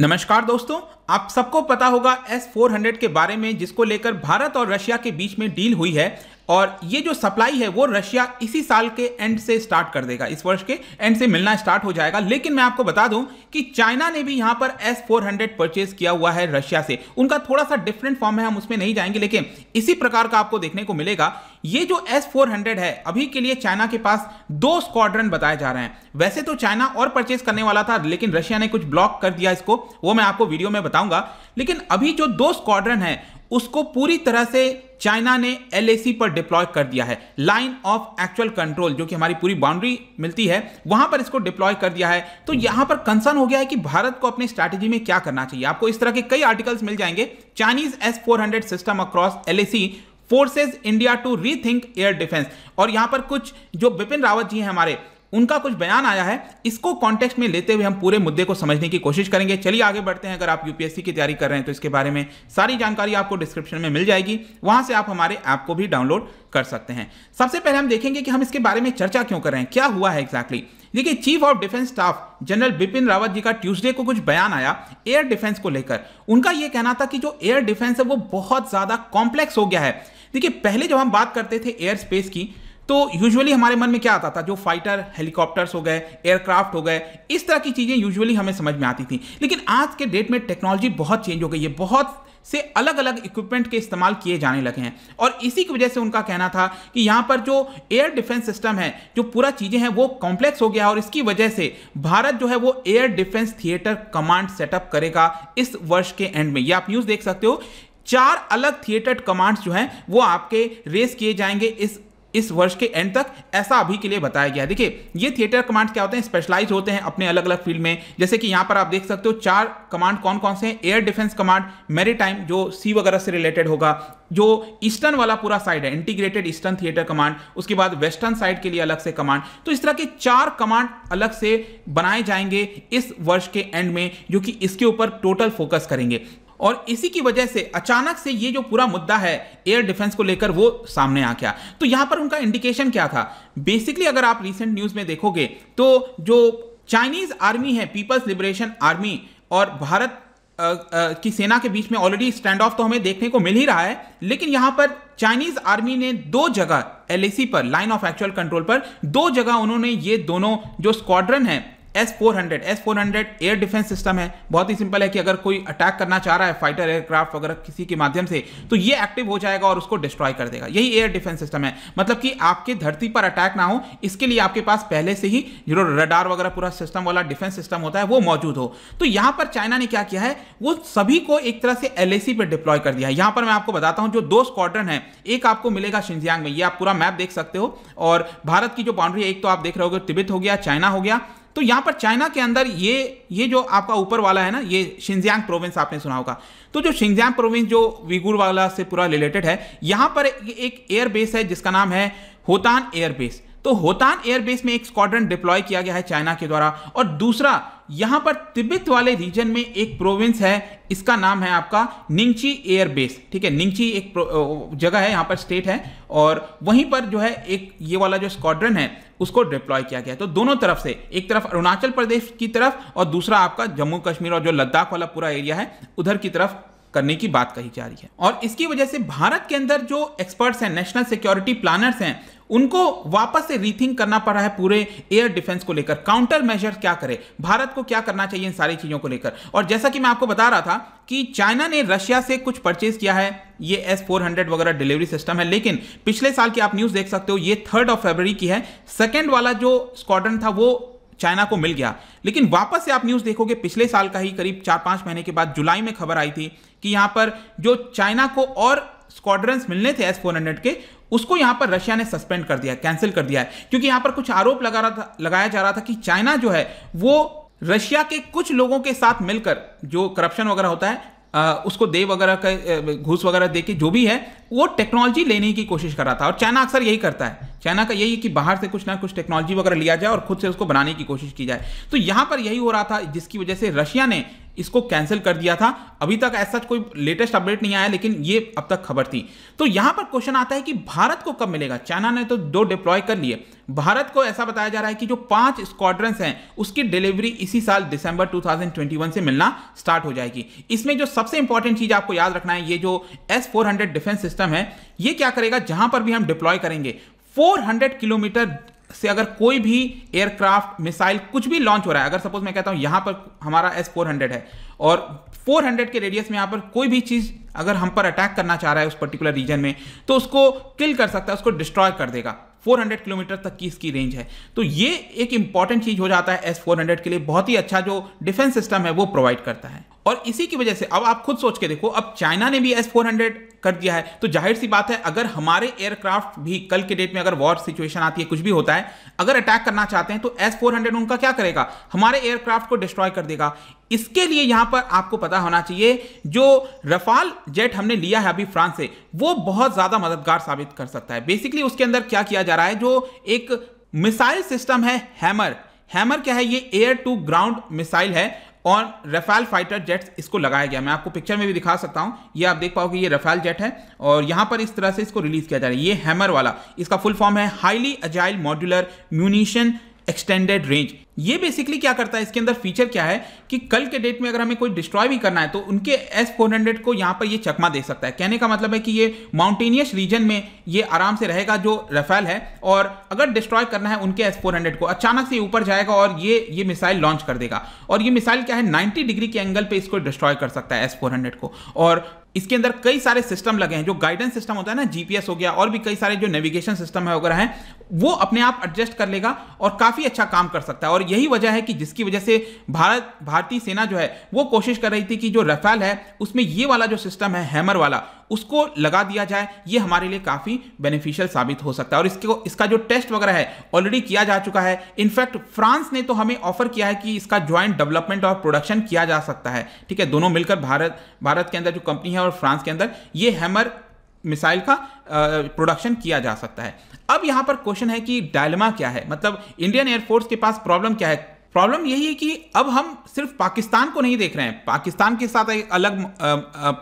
नमस्कार दोस्तों आप सबको पता होगा एस फोर हंड्रेड के बारे में जिसको लेकर भारत और रशिया के बीच में डील हुई है और ये जो सप्लाई है वो रशिया इसी साल के एंड से स्टार्ट कर देगा इस वर्ष के एंड से मिलना स्टार्ट हो जाएगा लेकिन मैं आपको बता दूं कि चाइना ने भी यहाँ पर एस फोर हंड्रेड परचेज किया हुआ है रशिया से उनका थोड़ा सा डिफरेंट फॉर्म है हम उसमें नहीं जाएंगे लेकिन इसी प्रकार का आपको देखने को मिलेगा ये जो एस फोर हंड्रेड है अभी के लिए चाइना के पास दो स्क्वाड्रन बताए जा रहे हैं वैसे तो चाइना और परचेज करने वाला था लेकिन रशिया ने कुछ ब्लॉक कर दिया इसको वो मैं आपको वीडियो में बता बताऊंगा लेकिन अभी जो दो स्क्वाड्रन है उसको पूरी तरह से चाइना ने एल पर डिप्लॉय कर दिया है लाइन ऑफ एक्चुअल कंट्रोल जो कि हमारी पूरी बाउंड्री मिलती है वहां पर इसको डिप्लॉय कर दिया है तो यहां पर कंसर्न हो गया है कि भारत को अपनी स्ट्रैटेजी में क्या करना चाहिए आपको इस तरह के कई आर्टिकल्स मिल जाएंगे Chinese S four system across L forces India to rethink air defence और यहां पर कुछ जो बिपिन रावत जी हैं हमारे उनका कुछ बयान आया है इसको कॉन्टेक्स्ट में लेते हुए हम पूरे मुद्दे को समझने की कोशिश करेंगे चलिए आगे बढ़ते हैं अगर आप यूपीएससी की तैयारी कर रहे हैं तो इसके बारे में सारी जानकारी आपको डिस्क्रिप्शन में मिल जाएगी वहां से आप हमारे ऐप को भी डाउनलोड कर सकते हैं सबसे पहले हम देखेंगे कि हम इसके बारे में चर्चा क्यों कर रहे हैं क्या हुआ है एग्जैक्टली देखिए chief of defence staff general Bipin Rawat ji का ट्यूसडे को कुछ बयान आया एयर डिफेंस को लेकर उनका यह कहना था कि जो एयर डिफेंस है वो बहुत ज्यादा कॉम्प्लेक्स हो गया है देखिए पहले जब हम बात करते थे एयर स्पेस की तो यूजुअली हमारे मन में क्या आता था जो फाइटर हेलीकॉप्टर्स हो गए एयरक्राफ्ट हो गए इस तरह की चीज़ें यूजुअली हमें समझ में आती थी लेकिन आज के डेट में टेक्नोलॉजी बहुत चेंज हो गई है बहुत से अलग अलग इक्विपमेंट के इस्तेमाल किए जाने लगे हैं और इसी की वजह से उनका कहना था कि यहाँ पर जो एयर डिफेंस सिस्टम है जो पूरा चीज़ें हैं वो कॉम्प्लेक्स हो गया और इसकी वजह से भारत जो है वो air defence theatre command setup करेगा इस वर्ष के एंड में ये आप न्यूज़ देख सकते हो चार अलग थिएटर कमांड्स जो हैं वो आपके रेस किए जाएंगे इस इस वर्ष के एंड तक ऐसा अभी के लिए बताया गया देखिए ये थिएटर कमांड क्या होते हैं स्पेशलाइज होते हैं अपने अलग अलग फील्ड में जैसे कि यहां पर आप देख सकते हो चार कमांड कौन कौन से हैं एयर डिफेंस कमांड मेरीटाइम जो सी वगैरह से रिलेटेड होगा जो ईस्टर्न वाला पूरा साइड है इंटीग्रेटेड ईस्टर्न थिएटर कमांड उसके बाद वेस्टर्न साइड के लिए अलग से कमांड तो इस तरह के चार कमांड अलग से बनाए जाएंगे इस वर्ष के एंड में जो कि इसके ऊपर टोटल फोकस करेंगे और इसी की वजह से अचानक से ये जो पूरा मुद्दा है एयर डिफेंस को लेकर वो सामने आ गया तो यहां पर उनका इंडिकेशन क्या था बेसिकली अगर आप रिसेंट न्यूज में देखोगे तो जो चाइनीज आर्मी है पीपल्स लिबरेशन आर्मी और भारत आ, आ, की सेना के बीच में ऑलरेडी स्टैंड ऑफ तो हमें देखने को मिल ही रहा है लेकिन यहां पर चाइनीज आर्मी ने दो जगह एलएसी पर लाइन ऑफ एक्चुअल कंट्रोल पर दो जगह उन्होंने ये दोनों जो स्क्वाड्रन है S four hundred S four hundred air defence system है बहुत ही सिंपल है कि अगर कोई अटैक करना चाह रहा है फाइटर एयरक्राफ्ट वगैरह किसी के माध्यम से तो ये एक्टिव हो जाएगा और उसको डिस्ट्रॉय कर देगा यही एयर डिफेंस सिस्टम है मतलब कि आपके धरती पर अटैक ना हो इसके लिए आपके पास पहले से ही जो रडार वगैरह पूरा सिस्टम वाला डिफेंस सिस्टम होता है वो मौजूद हो तो यहां पर चाइना ने क्या किया है वो सभी को एक तरह से एल पर डिप्लॉय कर दिया है यहां पर मैं आपको बताता हूं जो दो स्क्वाड्रन है एक आपको मिलेगा शिंजियांग में ये आप पूरा मैप देख सकते हो और भारत की जो बाउंड्री है एक तो आप देख रहे हो तिबित हो गया चाइना हो गया तो यहाँ पर चाइना के अंदर ये ये जो आपका ऊपर वाला है ना ये शिंजियांग प्रोविंस आपने सुना होगा तो जो शिंजियांग प्रोविंस जो विगुर वाला से पूरा रिलेटेड है यहाँ पर एक एयरबेस है जिसका नाम है होतान एयरबेस तो होतान एयरबेस में एक स्क्वाड्रन डिप्लॉय किया गया है चाइना के द्वारा और दूसरा यहां पर तिब्बत वाले रीजन में एक प्रोविंस है इसका नाम है आपका निंगची एयरबेस ठीक है निंगची एक जगह है यहां पर स्टेट है और वहीं पर जो है एक ये वाला जो स्क्वाड्रन है उसको डिप्लॉय किया गया तो दोनों तरफ से एक तरफ अरुणाचल प्रदेश की तरफ और दूसरा आपका जम्मू कश्मीर और जो लद्दाख वाला पूरा एरिया है उधर की तरफ करने की बात कही जा रही है और इसकी वजह से भारत के अंदर जो एक्सपर्ट्स हैं नेशनल सिक्योरिटी प्लानर्स हैं उनको वापस से रीथिंक करना पड़ रहा है पूरे एयर डिफेंस को लेकर काउंटर मेजर क्या करे भारत को क्या करना चाहिए इन सारी चीजों को लेकर और जैसा कि मैं आपको बता रहा था कि चाइना ने रशिया से कुछ परचेज किया है ये एस फोर हंड्रेड वगैरह डिलीवरी सिस्टम है लेकिन पिछले साल की आप न्यूज देख सकते हो ये थर्ड ऑफ फेबररी की है सेकेंड वाला जो स्क्वाड्रन था वो चाइना को मिल गया लेकिन वापस से आप न्यूज़ देखोगे पिछले साल का ही करीब चार पांच महीने के बाद जुलाई में खबर आई थी कि यहां पर जो चाइना को और स्क्वाड्रंस मिलने थे एस फोर हंड्रेड के उसको यहां पर रशिया ने सस्पेंड कर दिया कैंसिल कर दिया है क्योंकि यहां पर कुछ आरोप लगा रहा था लगाया जा रहा था कि चाइना जो है वो रशिया के कुछ लोगों के साथ मिलकर जो करप्शन वगैरह होता है आ, उसको दे वगैरह का घूस वगैरह दे के जो भी है वो टेक्नोलॉजी लेने की कोशिश कर रहा था और चाइना अक्सर यही करता है चाइना का यही है कि बाहर से कुछ ना कुछ टेक्नोलॉजी वगैरह लिया जाए और खुद से उसको बनाने की कोशिश की जाए तो यहाँ पर यही हो रहा था जिसकी वजह से रशिया ने इसको कैंसिल कर दिया था अभी तक ऐसा कोई लेटेस्ट अपडेट नहीं आया लेकिन ये अब तक खबर थी तो यहां पर क्वेश्चन आता है कि भारत को कब मिलेगा चाइना ने तो दो डिप्लॉय कर लिए भारत को ऐसा बताया जा रहा है कि जो पांच स्क्वाड्रन हैं उसकी डिलीवरी इसी साल दिसंबर 2021 से मिलना स्टार्ट हो जाएगी इसमें जो सबसे इंपॉर्टेंट चीज आपको याद रखना है ये जो एस फोर डिफेंस सिस्टम है ये क्या करेगा जहां पर भी हम डिप्लॉय करेंगे 400 किलोमीटर से अगर कोई भी एयरक्राफ्ट मिसाइल कुछ भी लॉन्च हो रहा है अगर सपोज मैं कहता हूं यहां पर हमारा एस फोर हंड्रेड है और 400 के रेडियस में यहां पर कोई भी चीज़ अगर हम पर अटैक करना चाह रहा है उस पर्टिकुलर रीजन में तो उसको किल कर सकता है उसको डिस्ट्रॉय कर देगा 400 किलोमीटर तक की इसकी रेंज है तो ये एक इंपॉर्टेंट चीज़ हो जाता है एस फोर के लिए बहुत ही अच्छा जो डिफेंस सिस्टम है वो प्रोवाइड करता है और इसी की वजह से अब आप खुद सोच के देखो अब चाइना ने भी एस फोर हंड्रेड कर दिया है तो जाहिर सी बात है अगर हमारे एयरक्राफ्ट भी कल के डेट में अगर वॉर सिचुएशन आती है कुछ भी होता है अगर अटैक करना चाहते हैं तो एस फोर हंड्रेड उनका क्या करेगा हमारे एयरक्राफ्ट को डिस्ट्रॉय कर देगा इसके लिए यहां पर आपको पता होना चाहिए जो रफाल जेट हमने लिया है अभी फ्रांस से वो बहुत ज्यादा मददगार साबित कर सकता है बेसिकली उसके अंदर क्या किया जा रहा है जो एक मिसाइल सिस्टम है हैमर हैमर क्या है ये एयर टू ग्राउंड मिसाइल है और रफाल फाइटर जेट्स इसको लगाया गया मैं आपको पिक्चर में भी दिखा सकता हूँ ये आप देख पाओगे ये रफाल जेट है और यहाँ पर इस तरह से इसको रिलीज किया जा रहा है ये हैमर वाला इसका फुल फॉर्म है highly agile modular munition extended range ये बेसिकली क्या करता है इसके अंदर फीचर क्या है कि कल के डेट में अगर हमें कोई डिस्ट्रॉय भी करना है तो उनके एस फोर हंड्रेड को यहां पर ये चकमा दे सकता है कहने का मतलब है कि ये माउंटेनियस रीजन में ये आराम से रहेगा जो रफेल है और अगर डिस्ट्रॉय करना है उनके एस फोर हंड्रेड को अचानक से ऊपर जाएगा और ये ये मिसाइल लॉन्च कर देगा और ये मिसाइल क्या है नाइन्टी डिग्री के एंगल पर इसको डिस्ट्रॉय कर सकता है एस फोर हंड्रेड को और इसके अंदर कई सारे सिस्टम लगे हैं जो गाइडेंस सिस्टम होता है ना जीपीएस हो गया और भी कई सारे जो नेविगेशन सिस्टम है वगैरह हैं वो अपने आप एडजस्ट कर लेगा और काफ़ी अच्छा काम कर सकता है और यही वजह है कि जिसकी वजह से भारत भारतीय सेना जो है वो कोशिश कर रही थी कि जो रफाल है उसमें ये वाला जो सिस्टम है हैमर वाला उसको लगा दिया जाए ये हमारे लिए काफ़ी बेनिफिशियल साबित हो सकता है और इसके इसका जो टेस्ट वगैरह है ऑलरेडी किया जा चुका है इनफैक्ट फ्रांस ने तो हमें ऑफर किया है कि इसका ज्वाइंट डेवलपमेंट और प्रोडक्शन किया जा सकता है ठीक है दोनों मिलकर भारत भारत के अंदर जो कंपनी है और फ्रांस के अंदर ये हैमर मिसाइल का प्रोडक्शन किया जा सकता है अब यहाँ पर क्वेश्चन है कि डायलमा क्या है मतलब इंडियन एयरफोर्स के पास प्रॉब्लम क्या है प्रॉब्लम यही है कि अब हम सिर्फ पाकिस्तान को नहीं देख रहे हैं पाकिस्तान के साथ एक अलग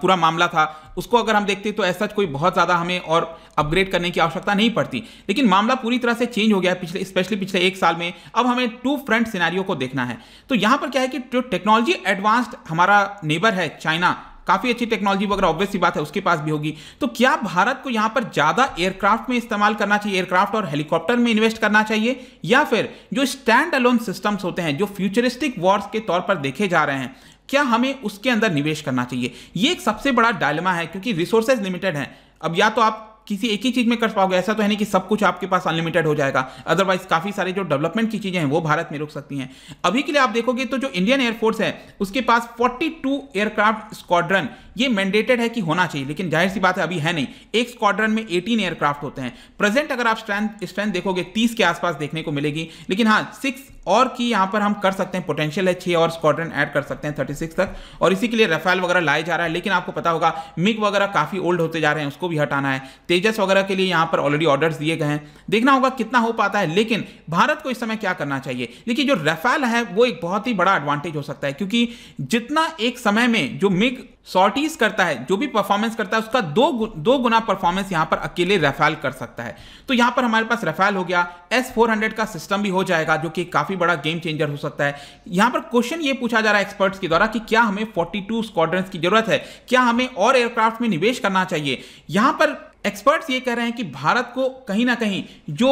पूरा मामला था उसको अगर हम देखते तो ऐसा कोई बहुत ज़्यादा हमें और अपग्रेड करने की आवश्यकता नहीं पड़ती लेकिन मामला पूरी तरह से चेंज हो गया है पिछले स्पेशली पिछले एक साल में अब हमें टू फ्रंट सिनारियों को देखना है तो यहाँ पर क्या है कि जो टेक्नोलॉजी एडवांस्ड हमारा नेबर है चाइना काफ़ी अच्छी टेक्नोलॉजी वगैरह ऑब्वियस सी बात है उसके पास भी होगी तो क्या भारत को यहां पर ज़्यादा एयरक्राफ्ट में इस्तेमाल करना चाहिए एयरक्राफ्ट और हेलीकॉप्टर में इन्वेस्ट करना चाहिए या फिर जो स्टैंड अलोन सिस्टम्स होते हैं जो फ्यूचरिस्टिक वॉर्स के तौर पर देखे जा रहे हैं क्या हमें उसके अंदर निवेश करना चाहिए यह एक सबसे बड़ा डायलमा है क्योंकि रिसोर्सेज लिमिटेड है अब या तो आप किसी एक ही चीज़ में कर पाओगे ऐसा तो है नहीं कि सब कुछ आपके पास अनलिमिटेड हो जाएगा अदरवाइज काफ़ी सारे जो डेवलपमेंट की चीज़ें हैं वो भारत में रुक सकती हैं अभी के लिए आप देखोगे तो जो इंडियन एयरफोर्स है उसके पास 42 एयरक्राफ्ट स्क्वाड्रन ये मैंडेटेड है कि होना चाहिए लेकिन जाहिर सी बात है अभी है नहीं एक स्क्वाड्रन में एटीन एयरक्राफ्ट होते हैं प्रेजेंट अगर आप स्ट्रेंथ स्ट्रेंथ देखोगे तीस के आसपास देखने को मिलेगी लेकिन हाँ सिक्स और की यहाँ पर हम कर सकते हैं पोटेंशियल है छः और स्क्वाड्रन ऐड कर सकते हैं थर्टी सिक्स तक और इसी के लिए रफेल वगैरह लाया जा रहा है लेकिन आपको पता होगा मिग वगैरह काफ़ी ओल्ड होते जा रहे हैं उसको भी हटाना है तेजस वगैरह के लिए यहाँ पर ऑलरेडी ऑर्डर्स दिए गए हैं देखना होगा कितना हो पाता है लेकिन भारत को इस समय क्या करना चाहिए देखिए जो रफेल है वो एक बहुत ही बड़ा एडवांटेज हो सकता है क्योंकि जितना एक समय में जो मिग सॉर्टीज करता है जो भी परफॉर्मेंस करता है उसका दो गु, दो गुना परफॉर्मेंस यहाँ पर अकेले रफेल कर सकता है तो यहां पर हमारे पास रफेल हो गया एस फोर हंड्रेड का सिस्टम भी हो जाएगा जो कि काफ़ी बड़ा गेम चेंजर हो सकता है यहां पर क्वेश्चन ये पूछा जा रहा है एक्सपर्ट्स के द्वारा कि क्या हमें फोर्टी टू स्क्वाड्रंस की जरूरत है क्या हमें और एयरक्राफ्ट में निवेश करना चाहिए यहाँ पर एक्सपर्ट्स ये कह रहे हैं कि भारत को कहीं ना कहीं जो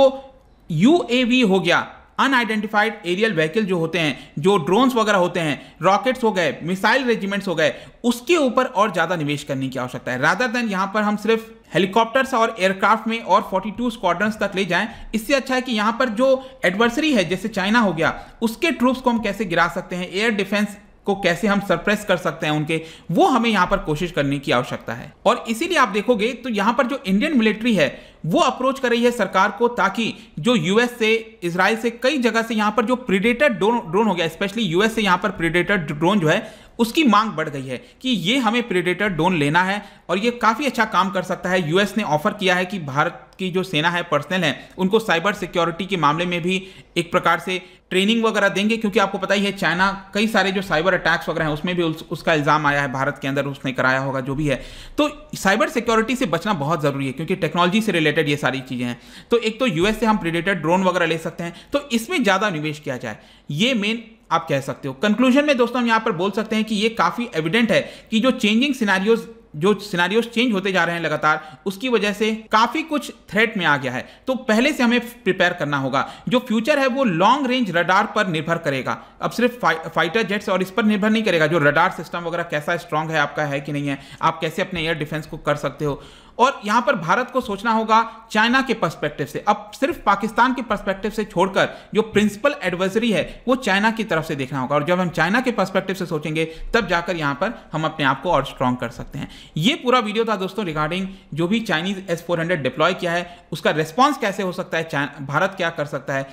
यू हो गया अनआइडेंटिफाइड एरियल व्हीकल जो होते हैं जो ड्रोन्स वगैरह होते हैं रॉकेट्स हो गए मिसाइल रेजिमेंट्स हो गए उसके ऊपर और ज़्यादा निवेश करने की आवश्यकता है राधर देन यहां पर हम सिर्फ हेलीकॉप्टर्स और एयरक्राफ्ट में और 42 टू स्क्वाड्रंस तक ले जाएं इससे अच्छा है कि यहाँ पर जो एडवर्सरी है जैसे चाइना हो गया उसके ट्रूप्स को हम कैसे गिरा सकते हैं एयर डिफेंस को कैसे हम सरप्रेस कर सकते हैं उनके वो हमें यहाँ पर कोशिश करने की आवश्यकता है और इसीलिए आप देखोगे तो यहाँ पर जो इंडियन मिलिट्री है वो अप्रोच कर रही है सरकार को ताकि जो यूएस से इसराइल से कई जगह से यहाँ पर जो प्रीडेटर ड्रोन हो गया स्पेशली यूएस से यहाँ पर प्रीडेटर ड्रोन जो है उसकी मांग बढ़ गई है कि ये हमें प्रीडेटर ड्रोन लेना है और ये काफ़ी अच्छा काम कर सकता है यूएस ने ऑफर किया है कि भारत की जो सेना है पर्सनल है उनको साइबर सिक्योरिटी के मामले में भी एक प्रकार से ट्रेनिंग वगैरह देंगे क्योंकि आपको पता ही है चाइना कई सारे जो साइबर अटैक्स वगैरह हैं उसमें भी उस, उसका इल्ज़ाम आया है भारत के अंदर उसने कराया होगा जो भी है तो साइबर सिक्योरिटी से बचना बहुत ज़रूरी है क्योंकि टेक्नोलॉजी से रिलेटेड ये सारी चीज़ें हैं तो एक तो यूएस से हम प्रिडेटेड ड्रोन वगैरह ले सकते हैं तो इसमें ज़्यादा निवेश किया जाए ये मेन आप कह सकते हो कंक्लूजन में दोस्तों हम यहाँ पर बोल सकते हैं कि ये काफ़ी एविडेंट है कि जो चेंजिंग सिनारियोज जो सिनारियोज चेंज होते जा रहे हैं लगातार उसकी वजह से काफ़ी कुछ थ्रेट में आ गया है तो पहले से हमें प्रिपेयर करना होगा जो फ्यूचर है वो लॉन्ग रेंज रडार पर निर्भर करेगा अब सिर्फ फा, फाइटर जेट्स और इस पर निर्भर नहीं करेगा जो रडार सिस्टम वगैरह कैसा स्ट्रांग है आपका है कि नहीं है आप कैसे अपने एयर डिफेंस को कर सकते हो और यहां पर भारत को सोचना होगा चाइना के पर्सपेक्टिव से अब सिर्फ पाकिस्तान के पर्सपेक्टिव से छोड़कर जो प्रिंसिपल एडवाइजरी है वो चाइना की तरफ से देखना होगा और जब हम चाइना के पर्सपेक्टिव से सोचेंगे तब जाकर यहां पर हम अपने आप को और स्ट्रांग कर सकते हैं ये पूरा वीडियो था दोस्तों रिगार्डिंग जो भी Chinese S four hundred deploy किया है उसका रिस्पॉन्स कैसे हो सकता है भारत क्या कर सकता है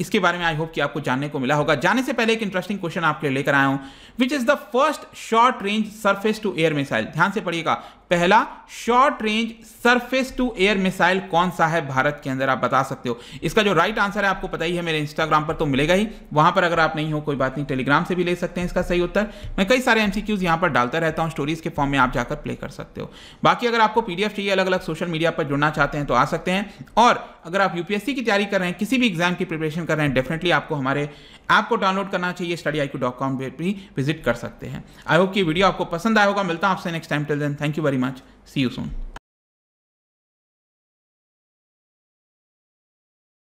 इसके बारे में आई होप कि आपको जानने को मिला होगा जाने से पहले एक इंटरेस्टिंग क्वेश्चन आपके लिए लेकर आया हूं which is the first short range surface to air missile ध्यान से पढ़िएगा पहला short range surface to air missile कौन सा है भारत के अंदर आप बता सकते हो इसका जो राइट आंसर है आपको पता ही है मेरे इंस्टाग्राम पर तो मिलेगा ही वहां पर अगर आप नहीं हो कोई बात नहीं टेलीग्राम से भी ले सकते हैं इसका सही उत्तर मैं कई सारे एमसीक्यूज यहां पर डालता रहता हूं स्टोरीज के फॉर्म में आप जाकर प्ले कर सकते हो बाकी अगर आपको पीडीएफ चाहिए अलग अलग सोशल मीडिया पर जुड़ना चाहते हैं तो आ सकते हैं और अगर आप यूपीएससी की तैयारी कर रहे हैं किसी भी एग्जाम की प्रिपरेशन कर रहे हैं डेफिनेटली आपको हमारे ऐप को डाउनलोड करना चाहिए स्टडी आई पर भी विजिट कर सकते हैं आई होप की वीडियो आपको पसंद आया होगा मिलता हूं आपसे next time till then thank you very very much. See you soon.